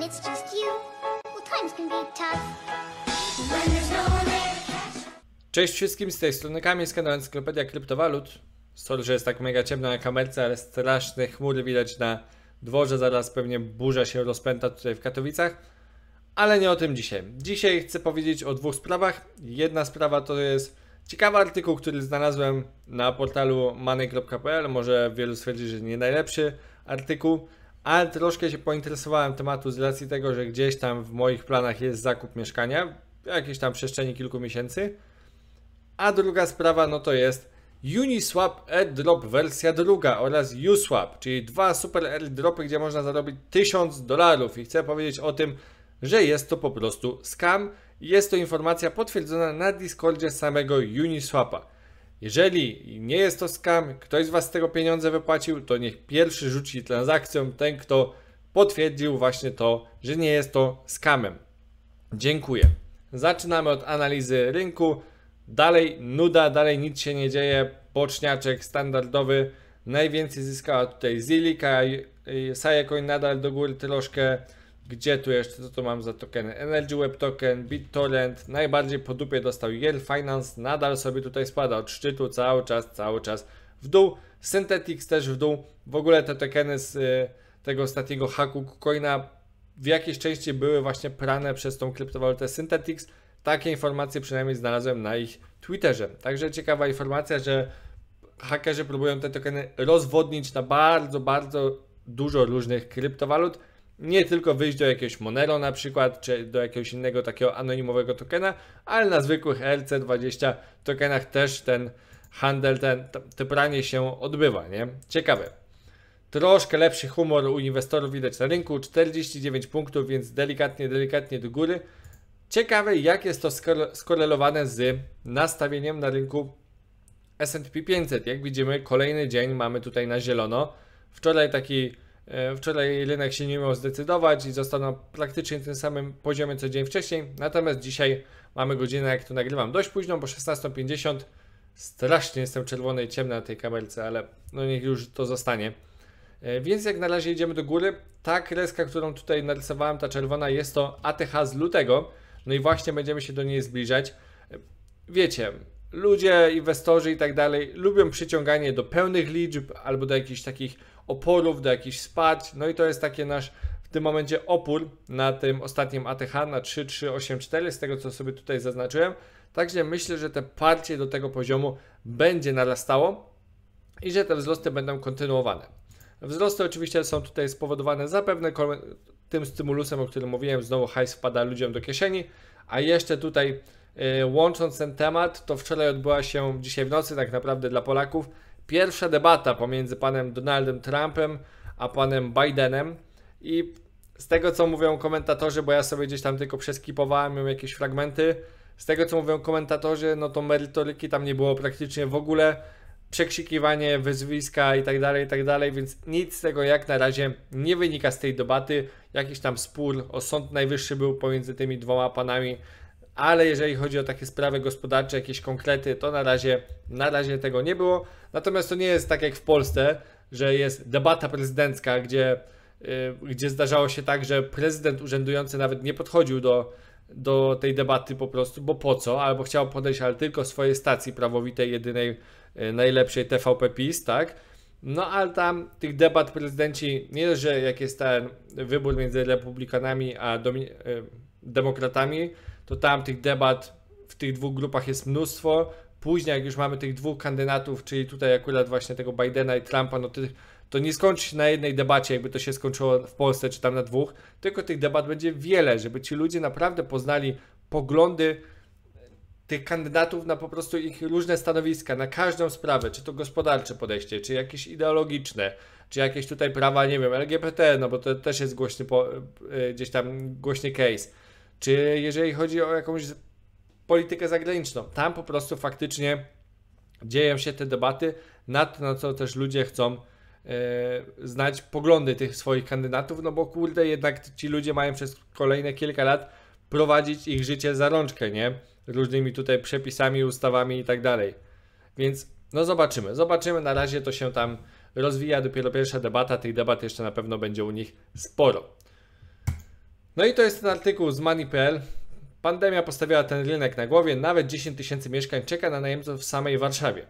when it's just you, well, times can be tough. When there's no one Cześć wszystkim, z tej strony Kamil z kanału Encyklopedia Kryptowalut. Sorry, że jest tak mega ciemno na kamerce, ale straszne chmury widać na dworze. Zaraz pewnie burza się rozpęta tutaj w Katowicach. Ale nie o tym dzisiaj. Dzisiaj chcę powiedzieć o dwóch sprawach. Jedna sprawa to jest ciekawy artykuł, który znalazłem na portalu money.pl. Może wielu stwierdzi, że nie najlepszy artykuł, ale troszkę się pointeresowałem tematu z racji tego, że gdzieś tam w moich planach jest zakup mieszkania, w jakiejś tam przestrzeni kilku miesięcy. A druga sprawa no to jest Uniswap AirDrop wersja druga oraz USwap, czyli dwa super AirDropy, gdzie można zarobić 1000 dolarów i chcę powiedzieć o tym, że jest to po prostu scam. Jest to informacja potwierdzona na Discordzie samego Uniswapa. Jeżeli nie jest to skam, ktoś z Was z tego pieniądze wypłacił, to niech pierwszy rzuci transakcją ten, kto potwierdził właśnie to, że nie jest to skamem. Dziękuję. Zaczynamy od analizy rynku. Dalej nuda, dalej nic się nie dzieje. Boczniaczek standardowy. Najwięcej zyskała tutaj Zilika. Sajecoin nadal do góry troszkę gdzie tu jeszcze, co tu mam za tokeny? Energy Web Token, BitTorrent, najbardziej po dupie dostał Yale Finance, nadal sobie tutaj spada od szczytu cały czas, cały czas w dół. Synthetix też w dół. W ogóle te tokeny z y, tego ostatniego haku Coina w jakiejś części były właśnie prane przez tą kryptowalutę Synthetix. Takie informacje przynajmniej znalazłem na ich Twitterze. Także ciekawa informacja, że hakerzy próbują te tokeny rozwodnić na bardzo, bardzo dużo różnych kryptowalut nie tylko wyjść do jakiegoś Monero na przykład, czy do jakiegoś innego takiego anonimowego tokena, ale na zwykłych RC20 tokenach też ten handel, ten, te pranie się odbywa, nie? Ciekawe. Troszkę lepszy humor u inwestorów widać na rynku, 49 punktów, więc delikatnie, delikatnie do góry. Ciekawe, jak jest to skorelowane z nastawieniem na rynku S&P 500. Jak widzimy, kolejny dzień mamy tutaj na zielono. Wczoraj taki E, wczoraj rynek się nie miał zdecydować i został na praktycznie tym samym poziomie co dzień wcześniej. Natomiast dzisiaj mamy godzinę, jak to nagrywam, dość późną, bo 16.50. Strasznie jestem czerwony i ciemny na tej kamerce, ale no niech już to zostanie. E, więc jak na razie idziemy do góry. Ta kreska, którą tutaj narysowałem, ta czerwona, jest to ATH z lutego. No i właśnie będziemy się do niej zbliżać. E, wiecie, ludzie, inwestorzy i tak dalej lubią przyciąganie do pełnych liczb albo do jakichś takich oporów, do jakichś spadć. No i to jest taki nasz w tym momencie opór na tym ostatnim ATH na 3384 z tego co sobie tutaj zaznaczyłem. Także myślę, że te parcie do tego poziomu będzie narastało i że te wzrosty będą kontynuowane. Wzrosty oczywiście są tutaj spowodowane zapewne tym stymulusem, o którym mówiłem, znowu hajs wpada ludziom do kieszeni, a jeszcze tutaj Y, łącząc ten temat, to wczoraj odbyła się dzisiaj w nocy, tak naprawdę dla Polaków, pierwsza debata pomiędzy panem Donaldem Trumpem a panem Bidenem. I z tego co mówią komentatorzy, bo ja sobie gdzieś tam tylko przeskipowałem ją jakieś fragmenty, z tego co mówią komentatorzy, no to merytoryki tam nie było praktycznie w ogóle, przekrzykiwanie wyzwiska i tak dalej, i tak dalej, więc nic z tego jak na razie nie wynika z tej debaty. Jakiś tam spór o Sąd Najwyższy był pomiędzy tymi dwoma panami ale jeżeli chodzi o takie sprawy gospodarcze, jakieś konkrety, to na razie, na razie tego nie było. Natomiast to nie jest tak jak w Polsce, że jest debata prezydencka, gdzie, yy, gdzie zdarzało się tak, że prezydent urzędujący nawet nie podchodził do, do tej debaty po prostu, bo po co, albo chciał podejść, ale tylko swojej stacji prawowitej, jedynej, yy, najlepszej TVP PiS, tak? No ale tam tych debat prezydenci, nie że jak jest ten wybór między republikanami a y, demokratami, to tam tych debat w tych dwóch grupach jest mnóstwo. Później, jak już mamy tych dwóch kandydatów, czyli tutaj akurat właśnie tego Bidena i Trumpa, no tych, to nie skończy się na jednej debacie, jakby to się skończyło w Polsce czy tam na dwóch, tylko tych debat będzie wiele, żeby ci ludzie naprawdę poznali poglądy tych kandydatów na po prostu ich różne stanowiska, na każdą sprawę, czy to gospodarcze podejście, czy jakieś ideologiczne, czy jakieś tutaj prawa, nie wiem, LGBT, no bo to też jest głośny, po, e, gdzieś tam głośny case czy jeżeli chodzi o jakąś politykę zagraniczną. Tam po prostu faktycznie dzieją się te debaty nad to, na co też ludzie chcą e, znać poglądy tych swoich kandydatów, no bo kurde, jednak ci ludzie mają przez kolejne kilka lat prowadzić ich życie za rączkę, nie? Różnymi tutaj przepisami, ustawami i tak dalej. Więc no zobaczymy, zobaczymy. Na razie to się tam rozwija, dopiero pierwsza debata, tych debat jeszcze na pewno będzie u nich sporo. No i to jest ten artykuł z Money.pl. Pandemia postawiła ten rynek na głowie, nawet 10 tysięcy mieszkań czeka na najemców w samej Warszawie.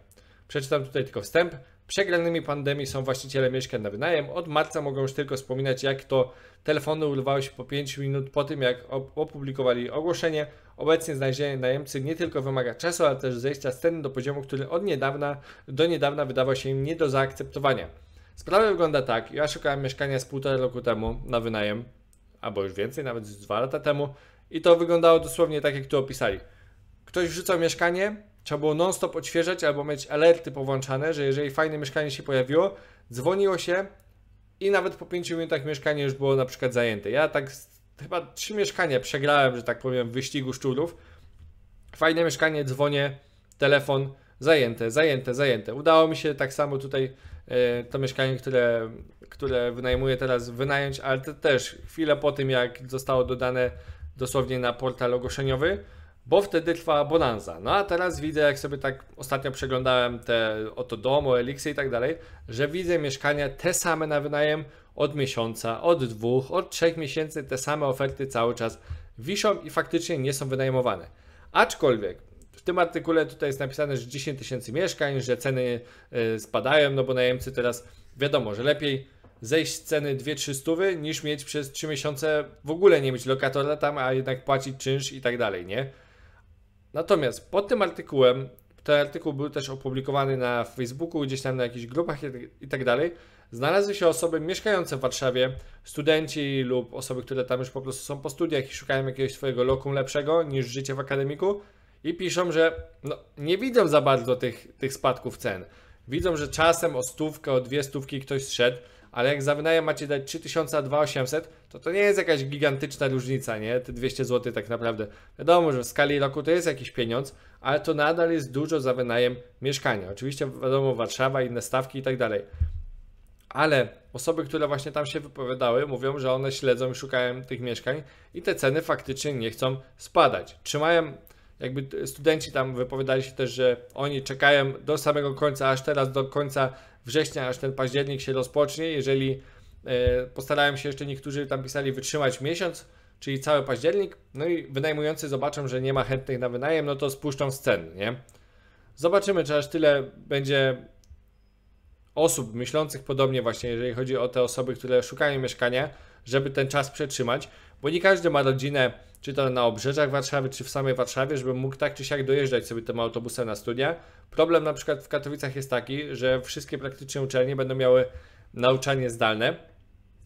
Przeczytam tutaj tylko wstęp. Przegranymi pandemii są właściciele mieszkań na wynajem. Od marca mogą już tylko wspominać, jak to telefony urwały się po 5 minut po tym, jak opublikowali ogłoszenie. Obecnie znalezienie najemcy nie tylko wymaga czasu, ale też zejścia z ceny do poziomu, który od niedawna do niedawna wydawał się im nie do zaakceptowania. Sprawa wygląda tak. Ja szukałem mieszkania z półtora roku temu na wynajem albo już więcej, nawet z dwa lata temu. I to wyglądało dosłownie tak, jak tu opisali. Ktoś wrzucał mieszkanie, trzeba było non-stop odświeżać albo mieć alerty powłączane, że jeżeli fajne mieszkanie się pojawiło, dzwoniło się i nawet po 5 minutach mieszkanie już było na przykład zajęte. Ja tak chyba trzy mieszkania przegrałem, że tak powiem, w wyścigu szczurów. Fajne mieszkanie, dzwonię, telefon, Zajęte, zajęte, zajęte. Udało mi się tak samo tutaj e, to mieszkanie, które, które wynajmuję teraz wynająć, ale to też chwilę po tym, jak zostało dodane dosłownie na portal ogłoszeniowy, bo wtedy trwała bonanza. No a teraz widzę, jak sobie tak ostatnio przeglądałem te oto domo, eliksy i tak dalej, że widzę mieszkania te same na wynajem od miesiąca, od dwóch, od trzech miesięcy, te same oferty cały czas wiszą i faktycznie nie są wynajmowane. Aczkolwiek w tym artykule tutaj jest napisane, że 10 tysięcy mieszkań, że ceny y, spadają, no bo najemcy teraz wiadomo, że lepiej zejść z ceny 2-3 niż mieć przez 3 miesiące w ogóle nie mieć lokatora tam, a jednak płacić czynsz i tak dalej, nie? Natomiast pod tym artykułem, ten artykuł był też opublikowany na Facebooku, gdzieś tam na jakichś grupach i tak dalej, znalazły się osoby mieszkające w Warszawie, studenci lub osoby, które tam już po prostu są po studiach i szukają jakiegoś swojego lokum lepszego niż życie w akademiku, i piszą, że no, nie widzą za bardzo tych, tych spadków cen. Widzą, że czasem o stówkę, o dwie stówki ktoś zszedł, ale jak za wynajem macie dać 3200, to to nie jest jakaś gigantyczna różnica, nie? Te 200 zł tak naprawdę. Wiadomo, że w skali roku to jest jakiś pieniądz, ale to nadal jest dużo za wynajem mieszkania. Oczywiście wiadomo, Warszawa, inne stawki i tak dalej. Ale osoby, które właśnie tam się wypowiadały, mówią, że one śledzą i szukają tych mieszkań i te ceny faktycznie nie chcą spadać. Trzymają jakby studenci tam wypowiadali się też, że oni czekają do samego końca, aż teraz do końca września, aż ten październik się rozpocznie. Jeżeli e, postarają się jeszcze niektórzy tam pisali wytrzymać miesiąc, czyli cały październik, no i wynajmujący zobaczą, że nie ma chętnych na wynajem, no to spuszczą z cen, nie? Zobaczymy, czy aż tyle będzie osób myślących podobnie właśnie, jeżeli chodzi o te osoby, które szukają mieszkania, żeby ten czas przetrzymać, bo nie każdy ma rodzinę, czy to na obrzeżach Warszawy, czy w samej Warszawie, żebym mógł tak czy siak dojeżdżać sobie tym autobusem na studia. Problem na przykład w Katowicach jest taki, że wszystkie praktycznie uczelnie będą miały nauczanie zdalne.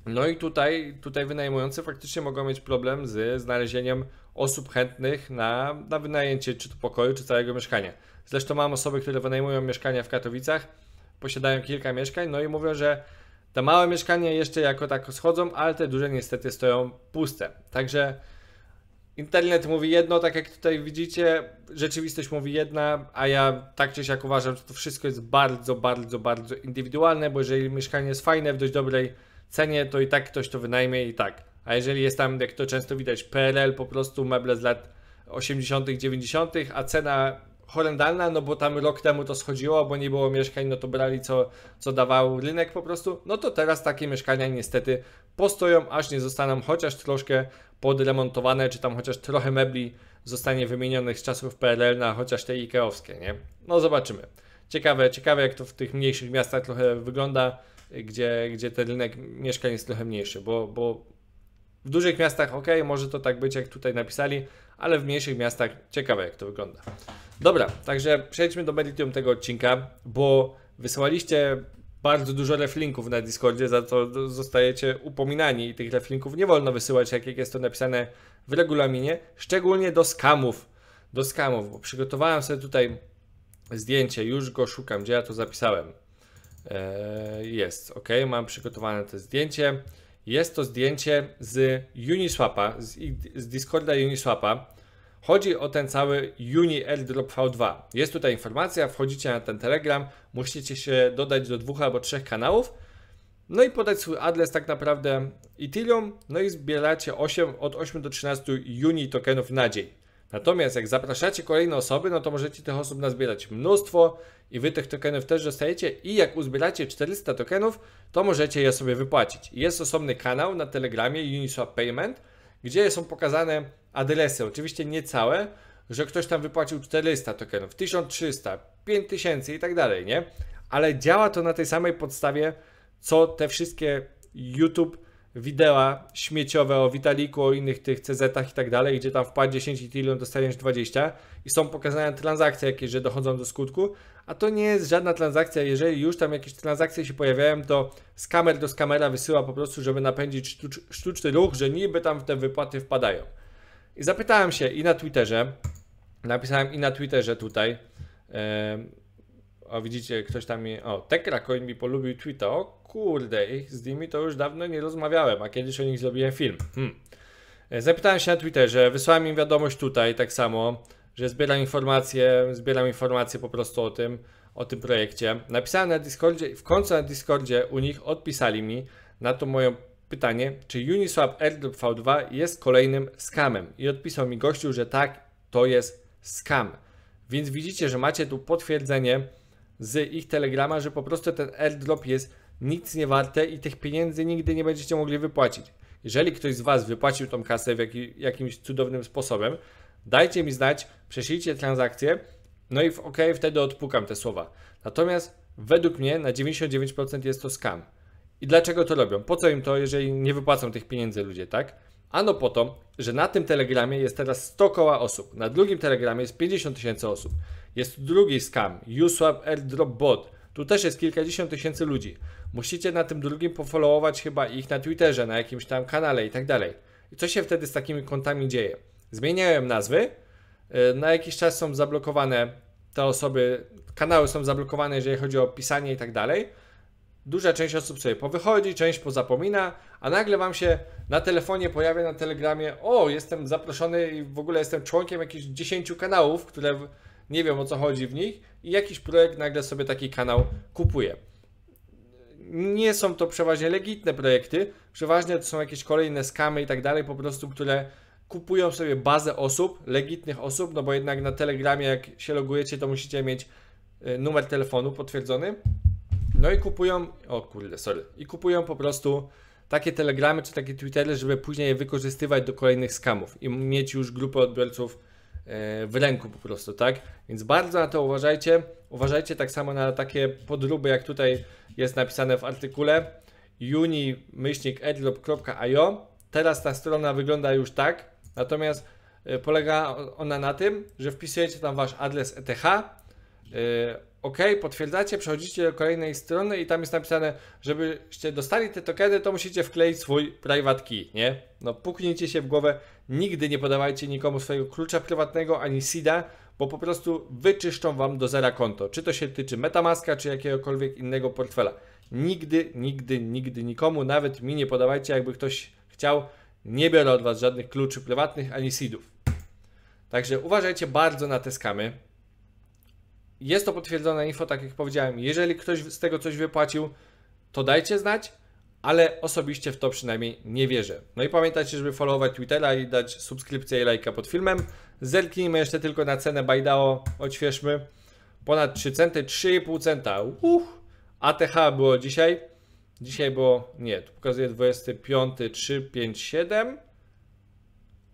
No i tutaj, tutaj wynajmujący faktycznie mogą mieć problem z znalezieniem osób chętnych na, na wynajęcie czy to pokoju, czy całego mieszkania. Zresztą mam osoby, które wynajmują mieszkania w Katowicach, posiadają kilka mieszkań, no i mówią, że te małe mieszkania jeszcze jako tak schodzą, ale te duże niestety stoją puste. Także Internet mówi jedno, tak jak tutaj widzicie, rzeczywistość mówi jedna, a ja tak czy siak uważam, że to wszystko jest bardzo, bardzo, bardzo indywidualne, bo jeżeli mieszkanie jest fajne, w dość dobrej cenie, to i tak ktoś to wynajmie i tak. A jeżeli jest tam, jak to często widać, PRL, po prostu meble z lat 80., 90., a cena horrendalna, no bo tam rok temu to schodziło, bo nie było mieszkań, no to brali co, co dawał rynek po prostu, no to teraz takie mieszkania niestety postoją, aż nie zostaną, chociaż troszkę podremontowane, czy tam chociaż trochę mebli zostanie wymienionych z czasów PRL na chociaż te ikeowskie, nie? No zobaczymy. Ciekawe, ciekawe jak to w tych mniejszych miastach trochę wygląda, gdzie, gdzie ten rynek mieszkań jest trochę mniejszy, bo, bo w dużych miastach ok, może to tak być jak tutaj napisali, ale w mniejszych miastach ciekawe jak to wygląda. Dobra, także przejdźmy do meritum tego odcinka, bo wysyłaliście bardzo dużo reflinków na Discordzie, za to zostajecie upominani i tych reflinków nie wolno wysyłać, tak jak jest to napisane w regulaminie, szczególnie do skamów. Do skamów, bo przygotowałem sobie tutaj zdjęcie, już go szukam, gdzie ja to zapisałem. Eee, jest, ok, mam przygotowane to zdjęcie. Jest to zdjęcie z Uniswapa, z, z Discorda Uniswapa. Chodzi o ten cały Uni Airdrop V2. Jest tutaj informacja, wchodzicie na ten Telegram, musicie się dodać do dwóch albo trzech kanałów, no i podać swój adres tak naprawdę Ethereum, no i zbieracie 8, od 8 do 13 Uni tokenów na dzień. Natomiast jak zapraszacie kolejne osoby, no to możecie tych osób nazbierać mnóstwo i wy tych tokenów też dostajecie i jak uzbieracie 400 tokenów, to możecie je sobie wypłacić. Jest osobny kanał na Telegramie Uniswap Payment, gdzie są pokazane adresy, oczywiście nie całe, że ktoś tam wypłacił 400 tokenów, 1300, 5000 i tak dalej, nie? Ale działa to na tej samej podstawie, co te wszystkie YouTube wideo śmieciowe o Vitaliku, o innych tych CZ-ach i tak dalej, gdzie tam wpadł 10 i tyle, dostaniesz 20 i są pokazane transakcje jakieś, że dochodzą do skutku, a to nie jest żadna transakcja, jeżeli już tam jakieś transakcje się pojawiają, to z kamer do skamera wysyła po prostu, żeby napędzić sztuczny ruch, że niby tam w te wypłaty wpadają. I zapytałem się i na Twitterze, napisałem i na Twitterze tutaj, yy, o widzicie, ktoś tam mi, o, Tekracoin mi polubił Twitter. o kurde, z nimi to już dawno nie rozmawiałem, a kiedyś o nich zrobiłem film. Hmm. E, zapytałem się na Twitterze, wysłałem im wiadomość tutaj tak samo, że zbieram informacje, zbieram informacje po prostu o tym, o tym projekcie. Napisałem na Discordzie i w końcu na Discordzie u nich odpisali mi na tą moją pytanie, czy Uniswap AirDrop V2 jest kolejnym skamem. I odpisał mi gościu, że tak, to jest skam. Więc widzicie, że macie tu potwierdzenie z ich telegrama, że po prostu ten airdrop jest nic nie warte i tych pieniędzy nigdy nie będziecie mogli wypłacić. Jeżeli ktoś z Was wypłacił tą kasę w jaki, jakimś cudownym sposobem, dajcie mi znać, prześlijcie transakcję, no i w OK wtedy odpukam te słowa. Natomiast według mnie na 99% jest to scam. I dlaczego to robią? Po co im to, jeżeli nie wypłacą tych pieniędzy ludzie, tak? Ano po to, że na tym telegramie jest teraz 100 koła osób, na drugim telegramie jest 50 tysięcy osób. Jest drugi scam, Uswap Airdrop Bot. Tu też jest kilkadziesiąt tysięcy ludzi. Musicie na tym drugim pofollowować chyba ich na Twitterze, na jakimś tam kanale i tak dalej. I co się wtedy z takimi kontami dzieje? Zmieniałem nazwy, e, na jakiś czas są zablokowane te osoby, kanały są zablokowane, jeżeli chodzi o pisanie i tak dalej duża część osób sobie powychodzi, część pozapomina, a nagle wam się na telefonie pojawia na telegramie, o, jestem zaproszony i w ogóle jestem członkiem jakichś 10 kanałów, które nie wiem o co chodzi w nich i jakiś projekt nagle sobie taki kanał kupuje. Nie są to przeważnie legitne projekty, przeważnie to są jakieś kolejne skamy i tak dalej, po prostu, które kupują sobie bazę osób, legitnych osób, no bo jednak na telegramie jak się logujecie, to musicie mieć y, numer telefonu potwierdzony, no i kupują, o kurde, sorry, i kupują po prostu takie telegramy czy takie twittery, żeby później je wykorzystywać do kolejnych skamów i mieć już grupę odbiorców e, w ręku po prostu, tak? Więc bardzo na to uważajcie. Uważajcie tak samo na takie podróby, jak tutaj jest napisane w artykule uni edlopio Teraz ta strona wygląda już tak, natomiast e, polega ona na tym, że wpisujecie tam wasz adres ETH, e, OK, potwierdzacie, przechodzicie do kolejnej strony i tam jest napisane, żebyście dostali te tokeny, to musicie wkleić swój private key, nie? No puknijcie się w głowę, nigdy nie podawajcie nikomu swojego klucza prywatnego ani SIDA, bo po prostu wyczyszczą wam do zera konto. Czy to się tyczy Metamaska, czy jakiegokolwiek innego portfela. Nigdy, nigdy, nigdy nikomu, nawet mi nie podawajcie, jakby ktoś chciał, nie biorę od was żadnych kluczy prywatnych ani SIDów. Także uważajcie bardzo na te skamy. Jest to potwierdzone info, tak jak powiedziałem. Jeżeli ktoś z tego coś wypłacił, to dajcie znać, ale osobiście w to przynajmniej nie wierzę. No i pamiętajcie, żeby followować Twittera i dać subskrypcję i lajka pod filmem. Zerknijmy jeszcze tylko na cenę Bajdao, odświeżmy. Ponad 3 centy, 3,5 centa. Uch, ATH było dzisiaj. Dzisiaj było, nie, tu pokazuje 25, 3, 5, 7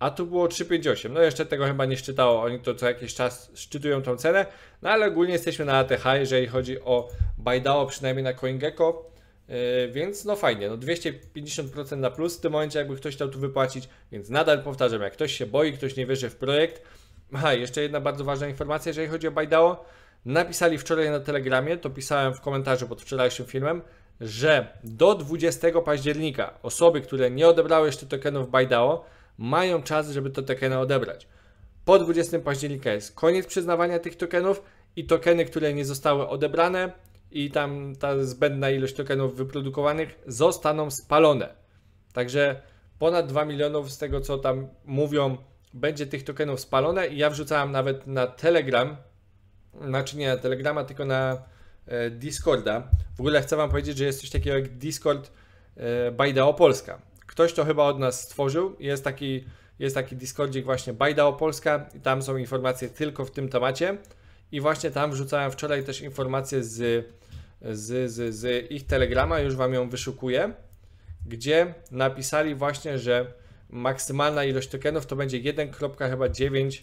a tu było 3,58. No jeszcze tego chyba nie szczytało, oni to co jakiś czas szczytują tą cenę, no ale ogólnie jesteśmy na ATH, jeżeli chodzi o Bajdao, przynajmniej na CoinGecko, yy, więc no fajnie, no 250% na plus w tym momencie, jakby ktoś chciał tu wypłacić, więc nadal powtarzam, jak ktoś się boi, ktoś nie wierzy w projekt, aha, jeszcze jedna bardzo ważna informacja, jeżeli chodzi o Bajdao, napisali wczoraj na Telegramie, to pisałem w komentarzu pod wczorajszym filmem, że do 20 października osoby, które nie odebrały jeszcze tokenów Bajdao, mają czas, żeby te tokeny odebrać. Po 20 października jest koniec przyznawania tych tokenów i tokeny, które nie zostały odebrane i tam ta zbędna ilość tokenów wyprodukowanych zostaną spalone. Także ponad 2 milionów z tego co tam mówią będzie tych tokenów spalone i ja wrzucałem nawet na Telegram, znaczy nie na Telegrama, tylko na e, Discorda. W ogóle chcę Wam powiedzieć, że jest coś takiego jak Discord e, Bajdeo Polska. Ktoś to chyba od nas stworzył. Jest taki, jest taki Discordzik właśnie Bajdao Polska i tam są informacje tylko w tym temacie. I właśnie tam wrzucałem wczoraj też informacje z, z, z, z ich Telegrama, już Wam ją wyszukuję, gdzie napisali właśnie, że maksymalna ilość tokenów to będzie 1,9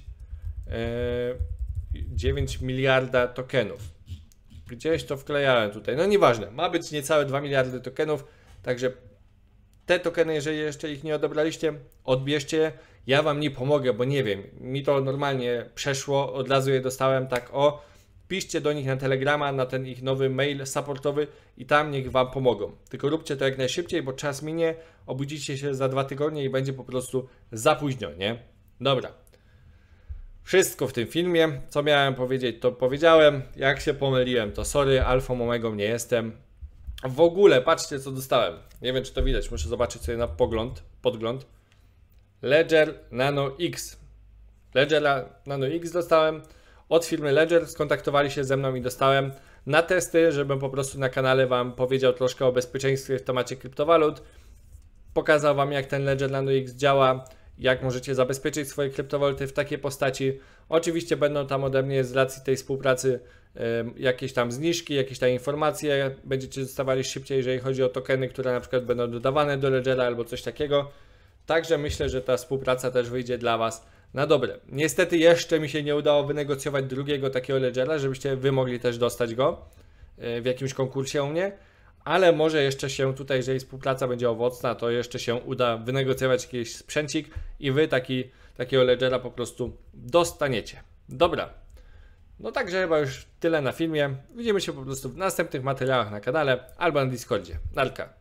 e, miliarda tokenów. Gdzieś to wklejałem tutaj. No nieważne, ma być niecałe 2 miliardy tokenów, także te tokeny, jeżeli jeszcze ich nie odebraliście, odbierzcie. Ja wam nie pomogę, bo nie wiem. Mi to normalnie przeszło, od razu je dostałem tak o. Piszcie do nich na Telegrama, na ten ich nowy mail supportowy i tam niech wam pomogą. Tylko róbcie to jak najszybciej, bo czas minie, obudzicie się za dwa tygodnie i będzie po prostu za późno, nie? Dobra, wszystko w tym filmie. Co miałem powiedzieć, to powiedziałem. Jak się pomyliłem, to sorry, alfą omegą nie jestem. W ogóle, patrzcie co dostałem. Nie wiem, czy to widać, muszę zobaczyć sobie na pogląd, podgląd. Ledger Nano X. Ledger Nano X dostałem. Od firmy Ledger skontaktowali się ze mną i dostałem na testy, żebym po prostu na kanale Wam powiedział troszkę o bezpieczeństwie w temacie kryptowalut. Pokazał Wam, jak ten Ledger Nano X działa, jak możecie zabezpieczyć swoje kryptowaluty w takiej postaci. Oczywiście będą tam ode mnie z racji tej współpracy jakieś tam zniżki, jakieś tam informacje będziecie dostawali szybciej, jeżeli chodzi o tokeny, które na przykład będą dodawane do Ledgera albo coś takiego. Także myślę, że ta współpraca też wyjdzie dla Was na dobre. Niestety jeszcze mi się nie udało wynegocjować drugiego takiego Ledgera, żebyście Wy mogli też dostać go e, w jakimś konkursie u mnie, ale może jeszcze się tutaj, jeżeli współpraca będzie owocna, to jeszcze się uda wynegocjować jakiś sprzęcik i Wy taki, takiego Ledgera po prostu dostaniecie. Dobra, no także chyba już tyle na filmie. Widzimy się po prostu w następnych materiałach na kanale albo na Discordzie. Nalka.